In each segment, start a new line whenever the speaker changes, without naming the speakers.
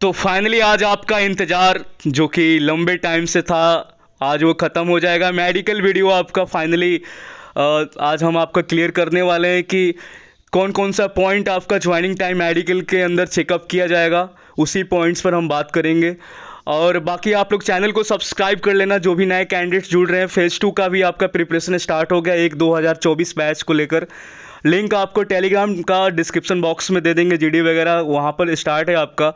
तो फाइनली आज आपका इंतज़ार जो कि लंबे टाइम से था आज वो ख़त्म हो जाएगा मेडिकल वीडियो आपका फाइनली आज हम आपका क्लियर करने वाले हैं कि कौन कौन सा पॉइंट आपका ज्वाइनिंग टाइम मेडिकल के अंदर चेकअप किया जाएगा उसी पॉइंट्स पर हम बात करेंगे और बाकी आप लोग चैनल को सब्सक्राइब कर लेना जो भी नए कैंडिडेट्स जुड़ रहे हैं फेज़ टू का भी आपका प्रिपरेशन स्टार्ट हो गया एक चौबीस बैच को लेकर लिंक आपको टेलीग्राम का डिस्क्रिप्शन बॉक्स में दे देंगे जीडी वगैरह वहाँ पर स्टार्ट है आपका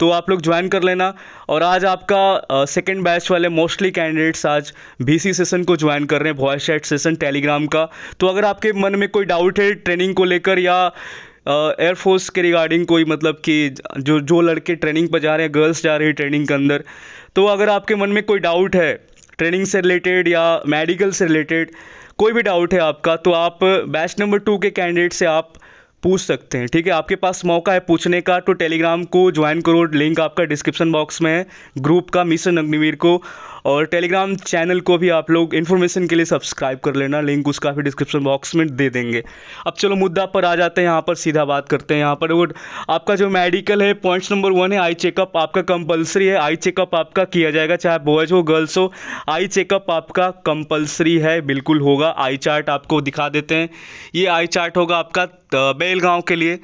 तो आप लोग ज्वाइन कर लेना और आज आपका सेकेंड uh, बैच वाले मोस्टली कैंडिडेट्स आज सी सेशन को ज्वाइन कर रहे हैं वॉइस चैट सेशन टेलीग्राम का तो अगर आपके मन में कोई डाउट है ट्रेनिंग को लेकर या एयरफोर्स के रिगार्डिंग कोई मतलब कि जो जो लड़के ट्रेनिंग पर जा रहे हैं गर्ल्स जा रही है ट्रेनिंग के अंदर तो अगर आपके मन में कोई डाउट है ट्रेनिंग से रिलेटेड या मेडिकल से रिलेटेड कोई भी डाउट है आपका तो आप बैच नंबर टू के कैंडिडेट से आप पूछ सकते हैं ठीक है आपके पास मौका है पूछने का तो टेलीग्राम को ज्वाइन करो लिंक आपका डिस्क्रिप्शन बॉक्स में है ग्रुप का मिशन अग्निवीर को और टेलीग्राम चैनल को भी आप लोग इन्फॉर्मेशन के लिए सब्सक्राइब कर लेना लिंक उसका भी डिस्क्रिप्शन बॉक्स में दे देंगे अब चलो मुद्दा पर आ जाते हैं यहाँ पर सीधा बात करते हैं यहाँ पर वो आपका जो मेडिकल है पॉइंट्स नंबर वन है आई चेकअप आपका कंपलसरी है आई चेकअप आपका किया जाएगा चाहे बॉयज़ हो गर्ल्स हो आई चेकअप आपका कंपलसरी है बिल्कुल होगा आई चार्ट आपको दिखा देते हैं ये आई चार्ट होगा आपका बेलगांव के लिए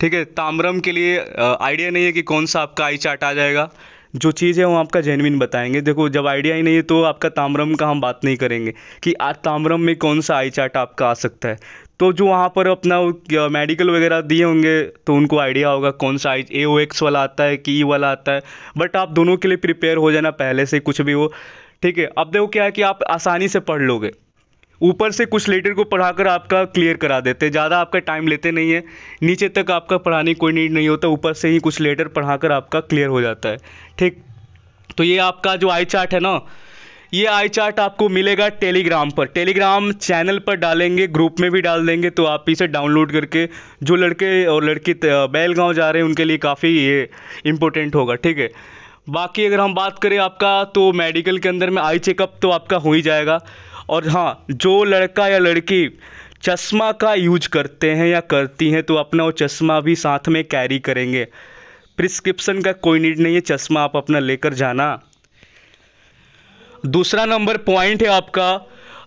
ठीक है ताम्रम के लिए आइडिया नहीं है कि कौन सा आपका आई चार्ट आ जाएगा जो चीज़ है वो आपका जेनविन बताएंगे देखो जब आइडिया ही नहीं है तो आपका ताम्रम का हम बात नहीं करेंगे कि आज ताम्रम में कौन सा आई चार्ट आपका आ सकता है तो जो वहाँ पर अपना मेडिकल वगैरह दिए होंगे तो उनको आइडिया होगा कौन सा ए ओ एक्स वाला आता है कि ई वाला आता है बट आप दोनों के लिए प्रिपेयर हो जाना पहले से कुछ भी हो ठीक है अब देखो क्या है कि आप आसानी से पढ़ लोगे ऊपर से कुछ लेटर को पढ़ाकर आपका क्लियर करा देते हैं ज़्यादा आपका टाइम लेते नहीं है नीचे तक आपका पढ़ाने कोई नीड नहीं होता ऊपर से ही कुछ लेटर पढ़ाकर आपका क्लियर हो जाता है ठीक तो ये आपका जो आई चार्ट है ना ये आई चार्ट आपको मिलेगा टेलीग्राम पर टेलीग्राम चैनल पर डालेंगे ग्रुप में भी डाल देंगे तो आप इसे डाउनलोड करके जो लड़के और लड़की बैलगांव जा रहे हैं उनके लिए काफ़ी ये इम्पोर्टेंट होगा ठीक है बाकी अगर हम बात करें आपका तो मेडिकल के अंदर में आई चेकअप तो आपका हो ही जाएगा और हाँ जो लड़का या लड़की चश्मा का यूज करते हैं या करती हैं तो अपना वो चश्मा भी साथ में कैरी करेंगे प्रिस्क्रिप्शन का कोई नीड नहीं है चश्मा आप अपना लेकर जाना दूसरा नंबर पॉइंट है आपका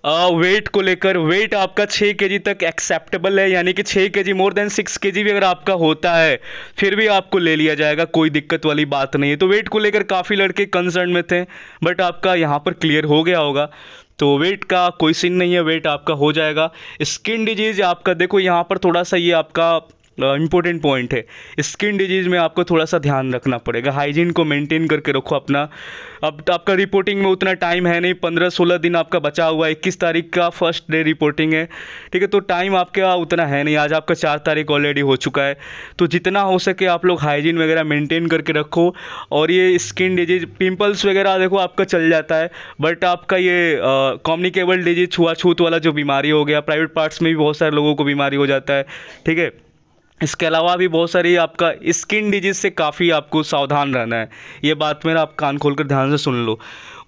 वेट को लेकर वेट आपका छः के जी तक एक्सेप्टेबल है यानी कि छः के जी मोर देन सिक्स के जी भी अगर आपका होता है फिर भी आपको ले लिया जाएगा कोई दिक्कत वाली बात नहीं है तो वेट को लेकर काफ़ी लड़के कंसर्न में थे बट आपका यहाँ पर क्लियर हो गया होगा तो वेट का कोई सीन नहीं है वेट आपका हो जाएगा स्किन डिजीज़ आपका देखो यहाँ पर थोड़ा सा ये आपका इंपॉर्टेंट पॉइंट है स्किन डिजीज़ में आपको थोड़ा सा ध्यान रखना पड़ेगा हाइजीन को मेंटेन करके रखो अपना अब तो आपका रिपोर्टिंग में उतना टाइम है नहीं पंद्रह सोलह दिन आपका बचा हुआ है इक्कीस तारीख का फर्स्ट डे रिपोर्टिंग है ठीक है तो टाइम आपके उतना है नहीं आज आपका चार तारीख ऑलरेडी हो चुका है तो जितना हो सके आप लोग हाइजीन वगैरह मेंटेन करके रखो और ये स्किन डिजीज पिंपल्स वगैरह देखो आपका चल जाता है बट आपका ये कॉम्युनिकेबल डिजीज छुआछूत वाला जो बीमारी हो गया प्राइवेट पार्ट्स में भी बहुत सारे लोगों को बीमारी हो जाता है ठीक है इसके अलावा भी बहुत सारी आपका स्किन डिजीज़ से काफ़ी आपको सावधान रहना है ये बात मेरा आप कान खोल कर ध्यान से सुन लो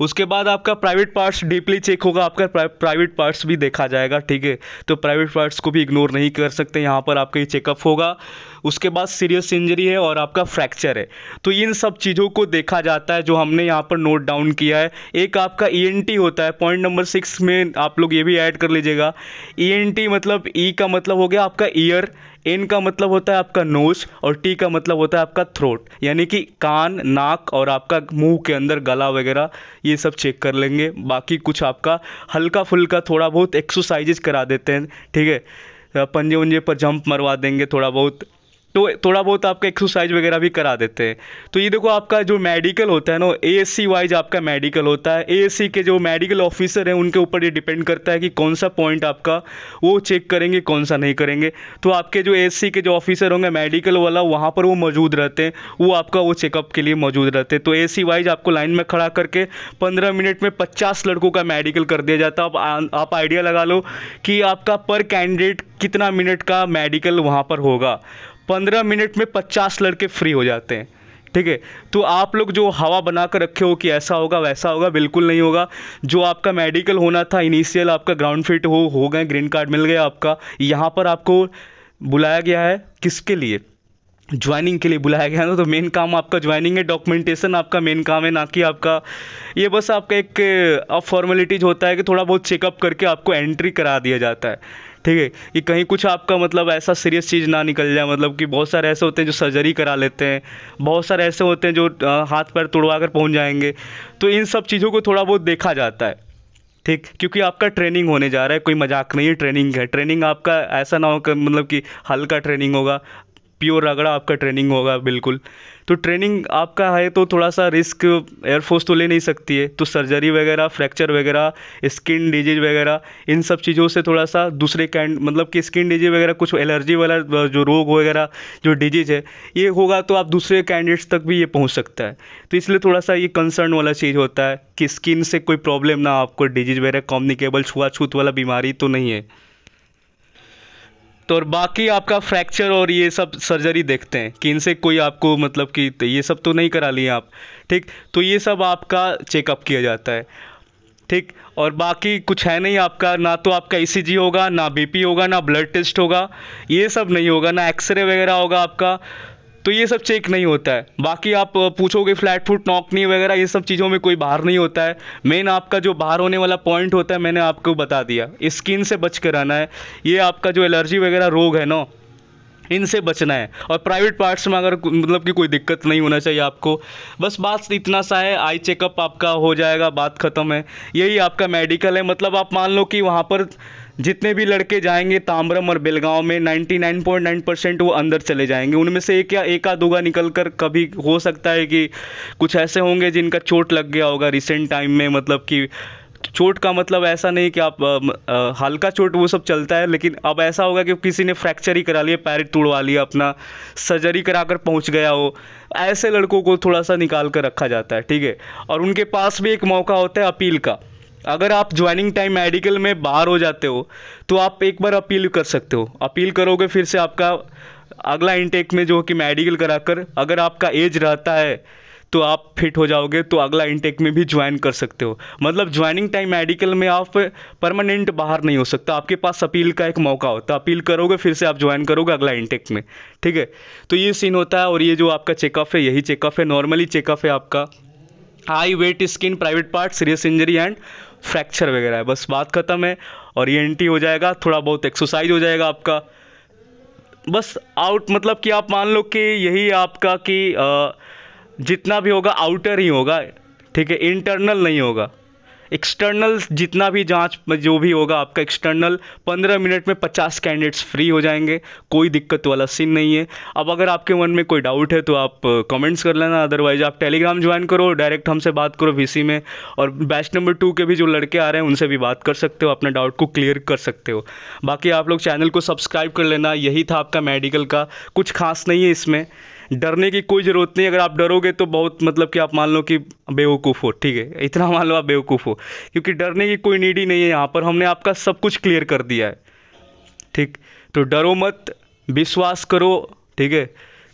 उसके बाद आपका प्राइवेट पार्ट्स डीपली चेक होगा आपका प्राइवेट पार्ट्स भी देखा जाएगा ठीक है तो प्राइवेट पार्ट्स को भी इग्नोर नहीं कर सकते यहाँ पर आपका ये चेकअप होगा उसके बाद सीरियस इंजरी है और आपका फ्रैक्चर है तो इन सब चीज़ों को देखा जाता है जो हमने यहाँ पर नोट डाउन किया है एक आपका ई e होता है पॉइंट नंबर सिक्स में आप लोग ये भी ऐड कर लीजिएगा ई e मतलब ई e का मतलब हो गया आपका ईयर एन का मतलब होता है आपका नोज और टी का मतलब होता है आपका थ्रोट यानी कि कान नाक और आपका मुंह के अंदर गला वगैरह ये ये सब चेक कर लेंगे बाकी कुछ आपका हल्का फुल्का थोड़ा बहुत एक्सरसाइजेज करा देते हैं ठीक है पंजे उंजे पर जंप मरवा देंगे थोड़ा बहुत तो थोड़ा बहुत आपका एक्सरसाइज वगैरह भी करा देते हैं तो ये देखो आपका जो मेडिकल होता है ना ए एस सी वाइज आपका मेडिकल होता है ए एस सी के जो मेडिकल ऑफिसर हैं उनके ऊपर ये डिपेंड करता है कि कौन सा पॉइंट आपका वो चेक करेंगे कौन सा नहीं करेंगे तो आपके जो ए एस सी के जो ऑफिसर होंगे मेडिकल वाला वहाँ पर वो मौजूद रहते हैं वो आपका वो चेकअप के लिए मौजूद रहते हैं तो ए एस सी वाइज आपको लाइन में खड़ा करके पंद्रह मिनट में पचास लड़कों का मेडिकल कर दिया जाता है आप आइडिया लगा लो कि आपका पर कैंडिडेट कितना मिनट का मेडिकल वहाँ पर होगा पंद्रह मिनट में पचास लड़के फ्री हो जाते हैं ठीक है तो आप लोग जो हवा बना कर रखे हो कि ऐसा होगा वैसा होगा बिल्कुल नहीं होगा जो आपका मेडिकल होना था इनिशियल आपका ग्राउंड फिट हो हो गए ग्रीन कार्ड मिल गया आपका यहाँ पर आपको बुलाया गया है किसके लिए ज्वाइनिंग के लिए बुलाया गया ना तो मेन काम आपका ज्वाइनिंग है डॉक्यूमेंटेशन आपका मेन काम है ना कि आपका ये बस आपका एक फॉर्मेलिटीज होता है कि थोड़ा बहुत चेकअप करके आपको एंट्री करा दिया जाता है ठीक है कि कहीं कुछ आपका मतलब ऐसा सीरियस चीज़ ना निकल जाए मतलब कि बहुत सारे ऐसे होते हैं जो सर्जरी करा लेते हैं बहुत सारे ऐसे होते हैं जो हाथ पैर तोड़वा कर पहुँच जाएंगे तो इन सब चीज़ों को थोड़ा बहुत देखा जाता है ठीक क्योंकि आपका ट्रेनिंग होने जा रहा है कोई मजाक नहीं है ट्रेनिंग है ट्रेनिंग आपका ऐसा ना हो मतलब कि हल्का ट्रेनिंग होगा प्योर रगड़ा आपका ट्रेनिंग होगा बिल्कुल तो ट्रेनिंग आपका है तो थोड़ा सा रिस्क एयरफोर्स तो ले नहीं सकती है तो सर्जरी वगैरह फ्रैक्चर वगैरह स्किन डिजीज वगैरह इन सब चीज़ों से थोड़ा सा दूसरे कैंड मतलब कि स्किन डिजीज वगैरह कुछ एलर्जी वाला जो रोग वगैरह जो डिजीज है ये होगा तो आप दूसरे कैंडिडेट्स तक भी ये पहुँच सकता है तो इसलिए थोड़ा सा ये कंसर्न वाला चीज़ होता है कि स्किन से कोई प्रॉब्लम ना आपको डिजीज वगैरह कॉम्युनिकेबल छुआछूत वाला बीमारी तो नहीं है तो और बाकी आपका फ्रैक्चर और ये सब सर्जरी देखते हैं कि इनसे कोई आपको मतलब कि तो ये सब तो नहीं करा लिए आप ठीक तो ये सब आपका चेकअप किया जाता है ठीक और बाकी कुछ है नहीं आपका ना तो आपका ई e होगा ना बीपी होगा ना ब्लड टेस्ट होगा ये सब नहीं होगा ना एक्सरे वगैरह होगा आपका तो ये सब चेक नहीं होता है बाकी आप पूछोगे फ्लैट फुट नॉकनी वगैरह ये सब चीज़ों में कोई बाहर नहीं होता है मेन आपका जो बाहर होने वाला पॉइंट होता है मैंने आपको बता दिया स्किन से बच कर रहना है ये आपका जो एलर्जी वगैरह रोग है ना इनसे बचना है और प्राइवेट पार्ट्स में अगर मतलब कि कोई दिक्कत नहीं होना चाहिए आपको बस बात इतना सा है आई चेकअप आपका हो जाएगा बात ख़त्म है यही आपका मेडिकल है मतलब आप मान लो कि वहाँ पर जितने भी लड़के जाएंगे ताम्रम और बेलगांव में 99.9 परसेंट वो अंदर चले जाएंगे उनमें से एक या एक आध निकल कर कभी हो सकता है कि कुछ ऐसे होंगे जिनका चोट लग गया होगा रिसेंट टाइम में मतलब कि चोट का मतलब ऐसा नहीं कि आप हल्का चोट वो सब चलता है लेकिन अब ऐसा होगा कि किसी ने फ्रैक्चर ही करा लिया पैर तोड़वा लिया अपना सर्जरी करा कर पहुँच गया हो ऐसे लड़कों को थोड़ा सा निकाल कर रखा जाता है ठीक है और उनके पास भी एक मौका होता है अपील का अगर आप ज्वाइनिंग टाइम मेडिकल में बाहर हो जाते हो तो आप एक बार अपील कर सकते हो अपील करोगे फिर से आपका अगला इनटेक में जो कि मेडिकल कराकर अगर आपका एज रहता है तो आप फिट हो जाओगे तो अगला इनटेक में भी ज्वाइन कर सकते हो मतलब ज्वाइनिंग टाइम मेडिकल में आप परमानेंट बाहर नहीं हो सकता आपके पास अपील का एक मौका होता है अपील करोगे फिर से आप ज्वाइन करोगे अगला इनटेक में ठीक है तो ये सीन होता है और ये जो आपका चेकअप है यही चेकअप है नॉर्मली चेकअप है आपका high weight skin private part serious injury and fracture वगैरह है बस बात खत्म है और ये एंटी हो जाएगा थोड़ा बहुत एक्सरसाइज हो जाएगा आपका बस आउट मतलब कि आप मान लो कि यही आपका कि जितना भी होगा आउटर ही होगा ठीक है इंटरनल नहीं होगा एक्सटर्नल जितना भी जांच जो भी होगा आपका एक्सटर्नल 15 मिनट में 50 कैंडिडेट्स फ्री हो जाएंगे कोई दिक्कत वाला सीन नहीं है अब अगर आपके मन में कोई डाउट है तो आप कमेंट्स कर लेना अदरवाइज आप टेलीग्राम ज्वाइन करो डायरेक्ट हमसे बात करो वीसी में और बैच नंबर टू के भी जो लड़के आ रहे हैं उनसे भी बात कर सकते हो अपने डाउट को क्लियर कर सकते हो बाकी आप लोग चैनल को सब्सक्राइब कर लेना यही था आपका मेडिकल का कुछ खास नहीं है इसमें डरने की कोई ज़रूरत नहीं अगर आप डरोगे तो बहुत मतलब कि आप मान लो कि बेवकूफ़ हो ठीक है इतना मान लो आप बेवकूफ़ हो क्योंकि डरने की कोई नीड ही नहीं है यहाँ पर हमने आपका सब कुछ क्लियर कर दिया है ठीक तो डरो मत विश्वास करो ठीक है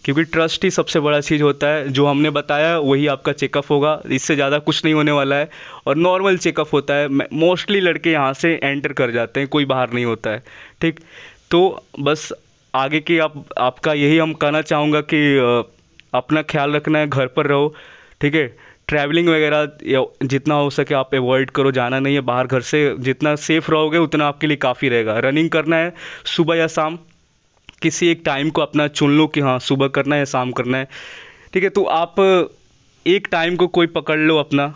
क्योंकि ट्रस्ट ही सबसे बड़ा चीज़ होता है जो हमने बताया वही आपका चेकअप होगा इससे ज़्यादा कुछ नहीं होने वाला है और नॉर्मल चेकअप होता है मोस्टली लड़के यहाँ से एंटर कर जाते हैं कोई बाहर नहीं होता है ठीक तो बस आगे की आप आपका यही हम कहना चाहूँगा कि अपना ख्याल रखना है घर पर रहो ठीक है ट्रैवलिंग वगैरह जितना हो सके आप अवॉइड करो जाना नहीं है बाहर घर से जितना सेफ़ रहोगे उतना आपके लिए काफ़ी रहेगा रनिंग करना है सुबह या शाम किसी एक टाइम को अपना चुन लो कि हाँ सुबह करना है या शाम करना है ठीक है तो आप एक टाइम को कोई पकड़ लो अपना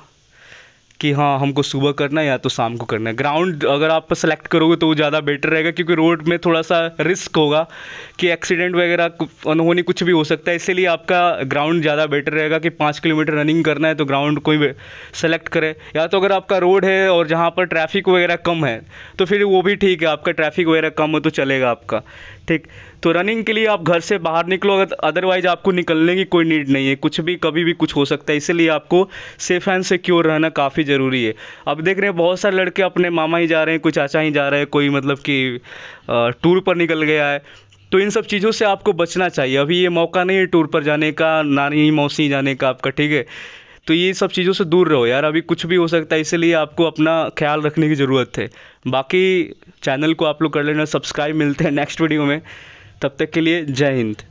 कि हाँ हमको सुबह करना है या तो शाम को करना है ग्राउंड अगर आप सेलेक्ट करोगे तो वो ज़्यादा बेटर रहेगा क्योंकि रोड में थोड़ा सा रिस्क होगा कि एक्सीडेंट वगैरह अनहोनी कुछ भी हो सकता है इसीलिए आपका ग्राउंड ज़्यादा बेटर रहेगा कि पाँच किलोमीटर रनिंग करना है तो ग्राउंड कोई सेलेक्ट करे या तो अगर आपका रोड है और जहाँ पर ट्रैफिक वगैरह कम है तो फिर वो भी ठीक है आपका ट्रैफिक वगैरह कम हो तो चलेगा आपका ठीक तो रनिंग के लिए आप घर से बाहर निकलो अगर अदरवाइज आपको निकलने की कोई नीड नहीं है कुछ भी कभी भी कुछ हो सकता है इसलिए आपको सेफ एंड सिक्योर रहना काफ़ी ज़रूरी है अब देख रहे हैं बहुत सारे लड़के अपने मामा ही जा रहे हैं कुछ चाचा ही जा रहे हैं कोई मतलब कि टूर पर निकल गया है तो इन सब चीज़ों से आपको बचना चाहिए अभी ये मौका नहीं है टूर पर जाने का नानी मौसी जाने का आपका ठीक है तो ये सब चीज़ों से दूर रहो यार अभी कुछ भी हो सकता है इसलिए आपको अपना ख्याल रखने की ज़रूरत है बाकी चैनल को आप लोग कर लेना सब्सक्राइब मिलते हैं नेक्स्ट वीडियो में तब तक के लिए जय हिंद